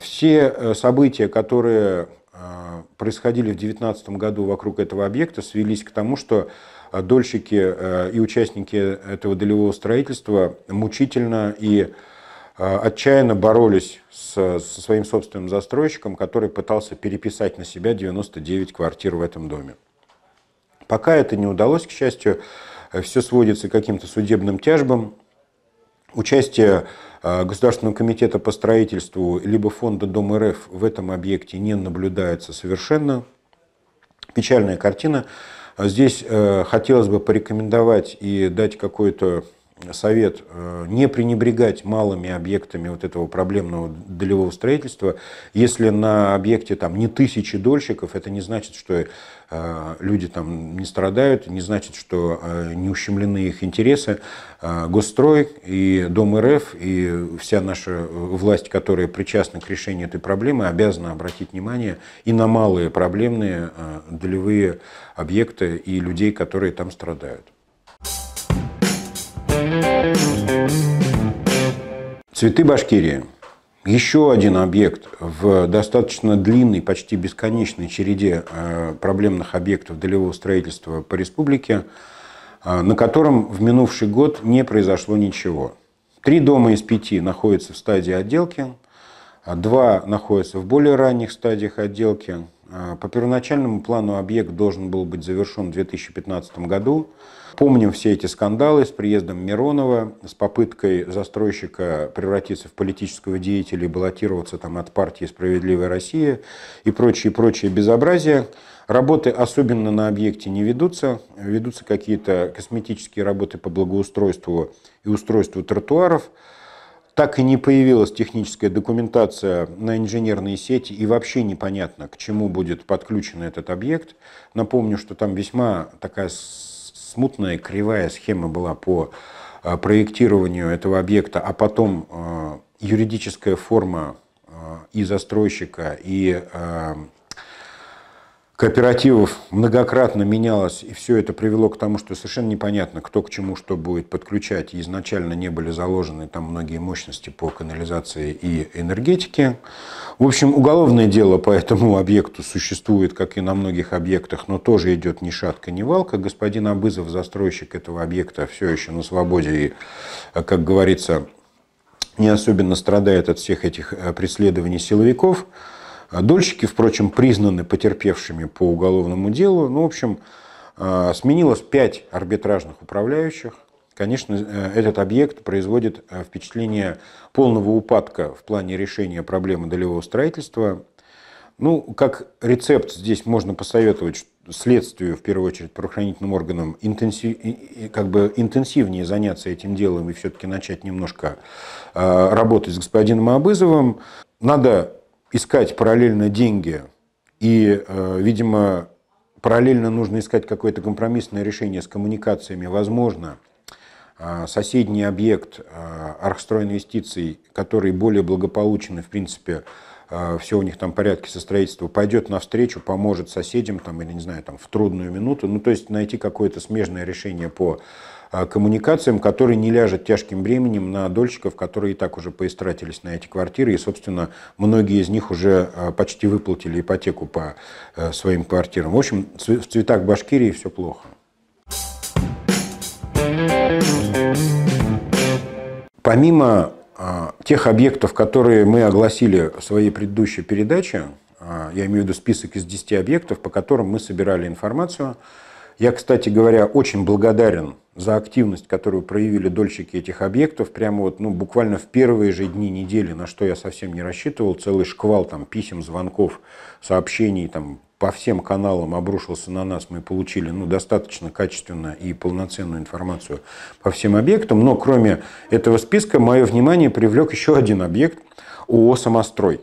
A: Все события, которые Э, происходили в 2019 году вокруг этого объекта, свелись к тому, что э, дольщики э, и участники этого долевого строительства мучительно и отчаянно боролись с, со своим собственным застройщиком, который пытался переписать на себя 99 квартир в этом доме. Пока это не удалось, к счастью, все сводится к каким-то судебным тяжбам, Участие э, Государственного комитета по строительству либо фонда Дом РФ в этом объекте не наблюдается совершенно. Печальная картина. Здесь э, хотелось бы порекомендовать и дать какой-то совет э, не пренебрегать малыми объектами вот этого проблемного долевого строительства. Если на объекте там не тысячи дольщиков, это не значит, что э, люди там не страдают, не значит, что э, не ущемлены их интересы. Госстрой и Дом РФ и вся наша власть, которая причастна к решению этой проблемы, обязана обратить внимание и на малые проблемные долевые объекты и людей, которые там страдают. Цветы Башкирии. Еще один объект в достаточно длинной, почти бесконечной череде э, проблемных объектов долевого строительства по республике, э, на котором в минувший год не произошло ничего. Три дома из пяти находятся в стадии отделки, а два находятся в более ранних стадиях отделки. Э, по первоначальному плану объект должен был быть завершен в 2015 году. Помним все эти скандалы с приездом Миронова, с попыткой застройщика превратиться в политического деятеля и баллотироваться там от партии «Справедливая Россия» и прочие-прочие безобразия. Работы особенно на объекте не ведутся. Ведутся какие-то косметические работы по благоустройству и устройству тротуаров. Так и не появилась техническая документация на инженерные сети и вообще непонятно, к чему будет подключен этот объект. Напомню, что там весьма такая смутная кривая схема была по э, проектированию этого объекта, а потом э, юридическая форма э, и застройщика, и кооперативов многократно менялось, и все это привело к тому, что совершенно непонятно, кто к чему что будет подключать. изначально не были заложены там многие мощности по канализации и энергетике. В общем, уголовное дело по этому объекту существует, как и на многих объектах, но тоже идет ни шатка, ни валка. Господин Абызов, застройщик этого объекта, все еще на свободе и, э, как говорится, не особенно страдает от всех этих э, преследований силовиков. А дольщики, впрочем, признаны потерпевшими по уголовному делу. Ну, в общем, а, сменилось пять арбитражных управляющих. Конечно, э, этот объект производит э, впечатление полного упадка в плане решения проблемы долевого строительства. Ну, как рецепт здесь можно посоветовать следствию, в первую очередь правоохранительным органам, интенсив, как бы интенсивнее заняться этим делом и все-таки начать немножко а, работать с господином Абызовым. Надо искать параллельно деньги и, э, видимо, параллельно нужно искать какое-то компромиссное решение с коммуникациями, возможно, э, соседний объект э, архстройинвестиций, который более благополучен и, в принципе, а, все у них там порядки со строительства, пойдет навстречу, поможет соседям там, или, не знаю, там, в трудную минуту. Ну, то есть найти какое-то смежное решение по а, коммуникациям, которые не ляжет тяжким бременем на дольщиков, которые и так уже поистратились на эти квартиры, и, собственно, многие из них уже а, почти выплатили ипотеку по своим квартирам. В общем, в цветах Башкирии все плохо. Помимо а, тех объектов, которые мы огласили в своей предыдущей передаче, а, я имею в виду список из 10 объектов, по которым мы собирали информацию. Я, кстати говоря, очень благодарен за активность, которую проявили дольщики этих объектов, прямо вот, ну, буквально в первые же дни недели, на что я совсем не рассчитывал, целый шквал там писем, звонков, сообщений, там, по всем каналам обрушился на нас, мы получили ну, достаточно качественную и полноценную информацию по всем объектам. Но кроме этого списка, мое внимание привлек еще один объект ООО «Самострой».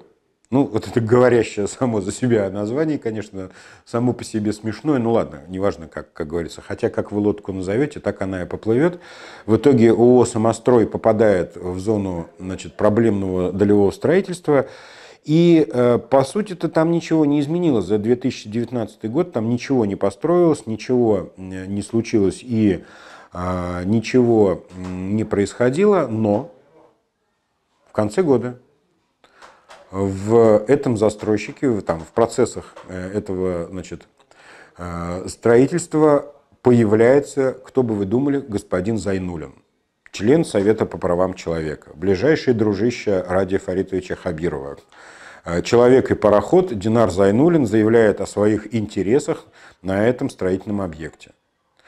A: Ну, вот это говорящее само за себя название, конечно, само по себе смешное. Ну ладно, неважно, как, как говорится. Хотя, как вы лодку назовете, так она и поплывет. В итоге ООО «Самострой» попадает в зону значит, проблемного долевого строительства – и, э, по сути-то, там ничего не изменилось. За 2019 год там ничего не построилось, ничего э, не случилось и э, ничего не происходило, но в конце года в этом застройщике, там, в процессах этого значит, строительства появляется, кто бы вы думали, господин Зайнулин член Совета по правам человека, ближайший дружище Ради Фаритовича Хабирова. Э, человек и пароход Динар Зайнулин заявляет о своих интересах на этом строительном объекте.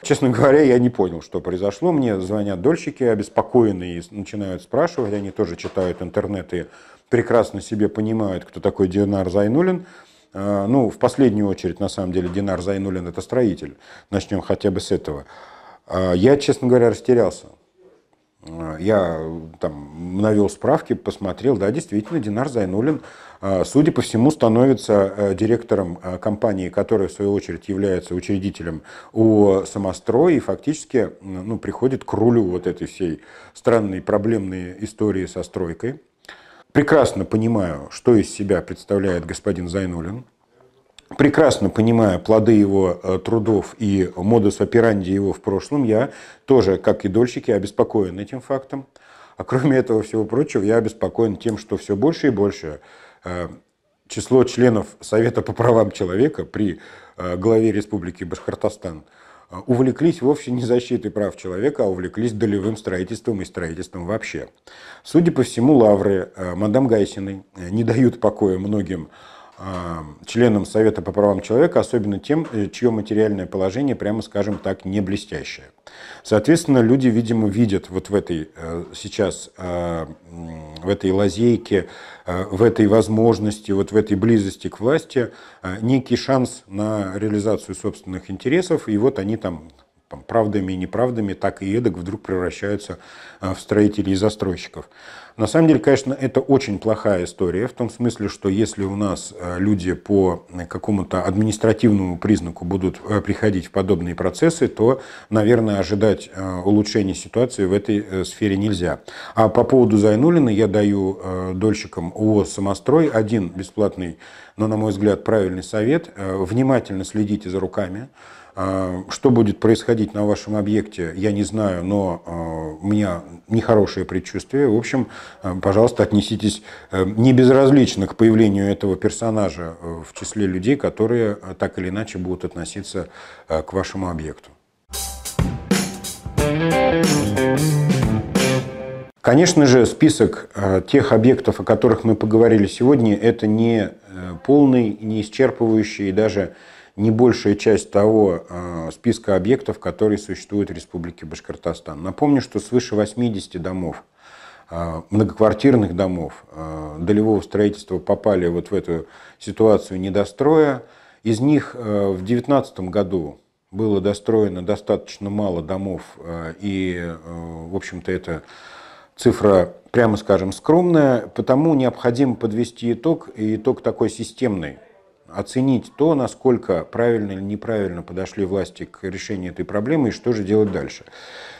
A: Честно говоря, я не понял, что произошло. Мне звонят дольщики, обеспокоенные, и начинают спрашивать. Они тоже читают интернет и прекрасно себе понимают, кто такой Динар Зайнулин. Э, ну, в последнюю очередь, на самом деле, Динар Зайнулин – это строитель. Начнем хотя бы с этого. Э, я, честно говоря, растерялся. Э, я э, там навел справки, посмотрел, да, действительно, Динар Зайнулин, э, судя по всему, становится директором компании, которая, в свою очередь, является учредителем у Самострой, и фактически ну, приходит к рулю вот этой всей странной проблемной истории со стройкой. Прекрасно понимаю, что из себя представляет господин Зайнулин прекрасно понимая плоды его э, трудов и модус операнди его в прошлом, я тоже, как и дольщики, обеспокоен этим фактом. А кроме этого всего прочего, я обеспокоен тем, что все больше и больше э, число членов Совета по правам человека при э, главе Республики Башкортостан увлеклись вовсе не защитой прав человека, а увлеклись долевым строительством и строительством вообще. Судя по всему, лавры мадам Гайсиной не дают покоя многим членам Совета по правам человека, особенно тем, э, чье материальное положение, прямо скажем так, не блестящее. Соответственно, люди, видимо, видят вот в этой э, сейчас, э, в этой лазейке, в этой возможности, вот в этой близости к власти некий шанс на реализацию собственных интересов, и вот они там там, правдами и неправдами, так и эдак вдруг превращаются э, в строителей и застройщиков. На самом деле, конечно, это очень плохая история, в том смысле, что если у нас э, люди по какому-то административному признаку будут э, приходить в подобные процессы, то, наверное, ожидать улучшения ситуации в этой сфере нельзя. А по поводу Зайнулина я даю дольщикам ООО «Самострой» один бесплатный, но, на мой взгляд, правильный совет. Внимательно следите за руками, а, что будет происходить на вашем объекте, я не знаю, но а, у меня нехорошее предчувствие. В общем, а, пожалуйста, отнеситесь э, не безразлично к появлению этого персонажа э, в числе людей, которые э, так или иначе будут относиться к вашему объекту. Конечно же, список тех объектов, о которых мы поговорили сегодня, это не полный, не исчерпывающий и даже не большая часть того а, списка объектов, которые существуют в Республике Башкортостан. Напомню, что свыше 80 домов, а, многоквартирных домов, а, долевого строительства попали вот в эту ситуацию недостроя. Из них в 2019 году было достроено достаточно мало домов, и, в общем-то, это цифра, прямо скажем, скромная, потому необходимо подвести итог, и итог такой системный оценить то, насколько правильно или неправильно подошли власти к решению этой проблемы и что же делать дальше.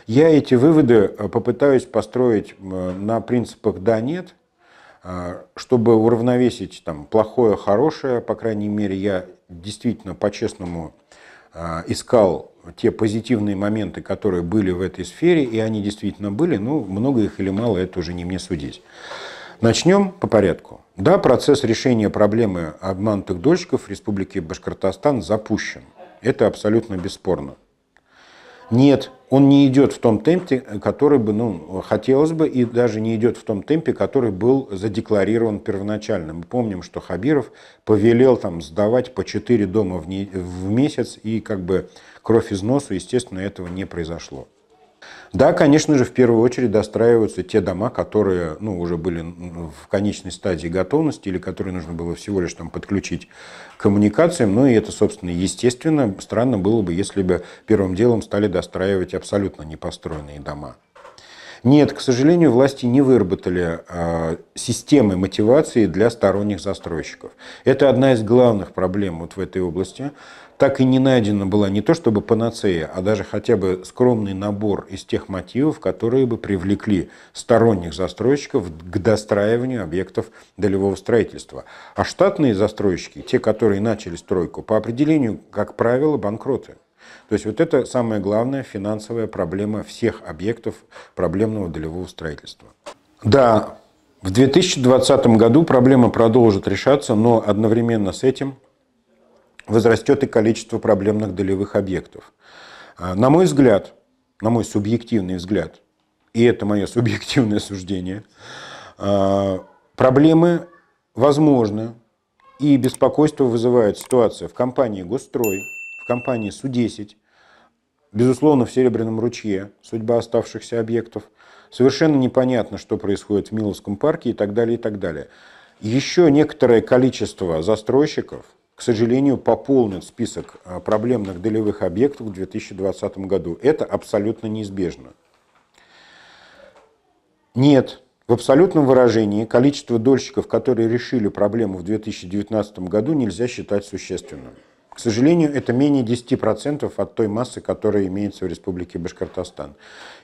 A: Я эти выводы э, попытаюсь построить на принципах «да-нет», а, чтобы уравновесить там, плохое, хорошее, по крайней мере, я действительно по-честному а, искал те позитивные моменты, которые были в этой сфере, и они действительно были, но ну, много их или мало, это уже не мне судить. Начнем по порядку. Да, процесс решения проблемы обманутых дольщиков в Республике Башкортостан запущен. Это абсолютно бесспорно. Нет, он не идет в том темпе, который бы ну, хотелось бы, и даже не идет в том темпе, который был задекларирован первоначально. Мы помним, что Хабиров повелел там сдавать по 4 дома в, не, в месяц, и как бы кровь из носу, естественно, этого не произошло. Да, конечно же, в первую очередь достраиваются те дома, которые ну, уже были в конечной стадии готовности или которые нужно было всего лишь там, подключить к коммуникациям. Ну и это, собственно, естественно. Странно было бы, если бы первым делом стали достраивать абсолютно непостроенные дома. Нет, к сожалению, власти не выработали э, системы мотивации для сторонних застройщиков. Это одна из главных проблем вот в этой области так и не найдена была не то чтобы панацея, а даже хотя бы скромный набор из тех мотивов, которые бы привлекли сторонних застройщиков к достраиванию объектов долевого строительства. А штатные застройщики, те, которые начали стройку, по определению, как правило, банкроты. То есть вот это самая главная финансовая проблема всех объектов проблемного долевого строительства. Да, в 2020 году проблема продолжит решаться, но одновременно с этим возрастет и количество проблемных долевых объектов. А, на мой взгляд, на мой субъективный взгляд, и это мое субъективное суждение, а, проблемы возможны и беспокойство вызывает ситуация в компании «Госстрой», в компании «Су-10», безусловно, в Серебряном ручье, судьба оставшихся объектов. Совершенно непонятно, что происходит в Миловском парке и так далее, и так далее. Еще некоторое количество застройщиков – к сожалению, пополнит список а, проблемных долевых объектов в 2020 году. Это абсолютно неизбежно. Нет, в абсолютном выражении количество дольщиков, которые решили проблему в 2019 году, нельзя считать существенным. К сожалению, это менее 10% от той массы, которая имеется в Республике Башкортостан.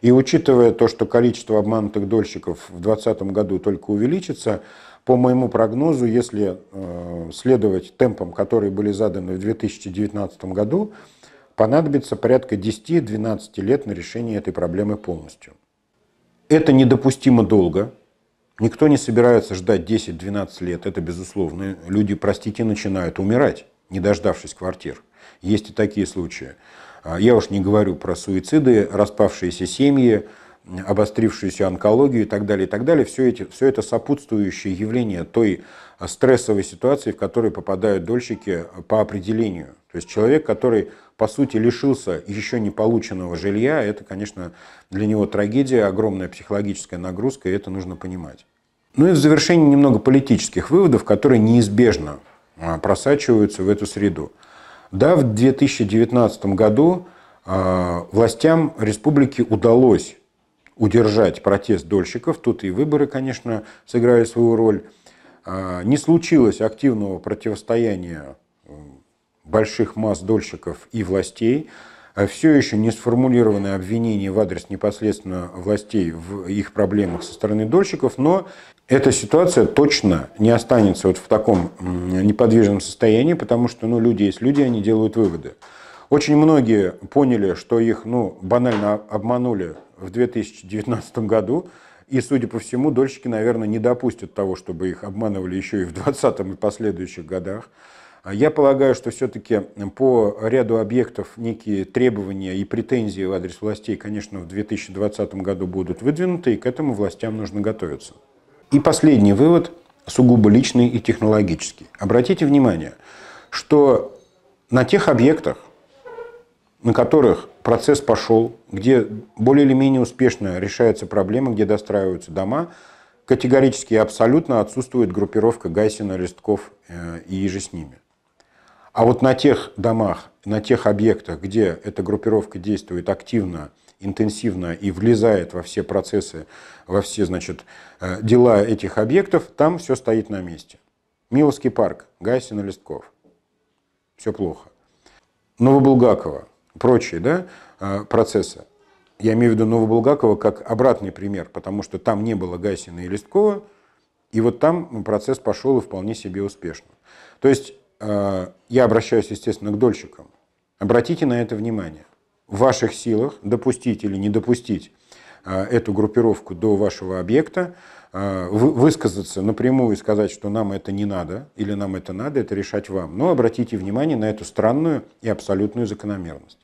A: И учитывая то, что количество обманутых дольщиков в 2020 году только увеличится, по моему прогнозу, если э, следовать темпам, которые были заданы в 2019 году, понадобится порядка 10-12 лет на решение этой проблемы полностью. Это недопустимо долго. Никто не собирается ждать 10-12 лет, это безусловно. Люди, простите, начинают умирать, не дождавшись квартир. Есть и такие случаи. А я уж не говорю про суициды, распавшиеся семьи, обострившуюся онкологию и так далее, и так далее. Все, эти, все это сопутствующее явление той а, стрессовой ситуации, в которой попадают дольщики а, по определению. То есть человек, который, по сути, лишился еще не полученного жилья, это, конечно, для него трагедия, огромная психологическая нагрузка, и это нужно понимать. Ну и в завершении немного политических выводов, которые неизбежно а, просачиваются в эту среду. Да, в 2019 году властям республики удалось удержать протест дольщиков. Тут и выборы, конечно, сыграли свою роль. А, не случилось активного противостояния э, больших масс дольщиков и властей. А Все еще не сформулированы обвинения в адрес непосредственно властей в их проблемах со стороны дольщиков, но эта ситуация точно не останется вот в таком неподвижном состоянии, потому что ну, люди есть люди, они делают выводы. Очень многие поняли, что их ну, банально обманули в 2019 году, и, судя по всему, дольщики, наверное, не допустят того, чтобы их обманывали еще и в 2020 и последующих годах. А я полагаю, что все-таки по ряду объектов некие требования и претензии в адрес властей, конечно, в 2020 году будут выдвинуты, и к этому властям нужно готовиться. И последний вывод, сугубо личный и технологический. Обратите внимание, что на тех объектах, на которых процесс пошел, где более или менее успешно решаются проблемы, где достраиваются дома, категорически и абсолютно отсутствует группировка Гайсина, Листков э, и еже с ними. А вот на тех домах, на тех объектах, где эта группировка действует активно, интенсивно и влезает во все процессы, во все значит, э, дела этих объектов, там все стоит на месте. Миловский парк, Гайсина Листков. Все плохо. Новобулгакова, прочие да, э, процессы. Я имею в виду Новобулгакова как обратный пример, потому что там не было Гасина и Листкова, и вот там ну, процесс пошел и вполне себе успешно. То есть э, я обращаюсь, естественно, к дольщикам. Обратите на это внимание. В ваших силах допустить или не допустить э, эту группировку до вашего объекта – Э, высказаться напрямую и сказать, что нам это не надо или нам это надо, это решать вам. Но обратите внимание на эту странную и абсолютную закономерность.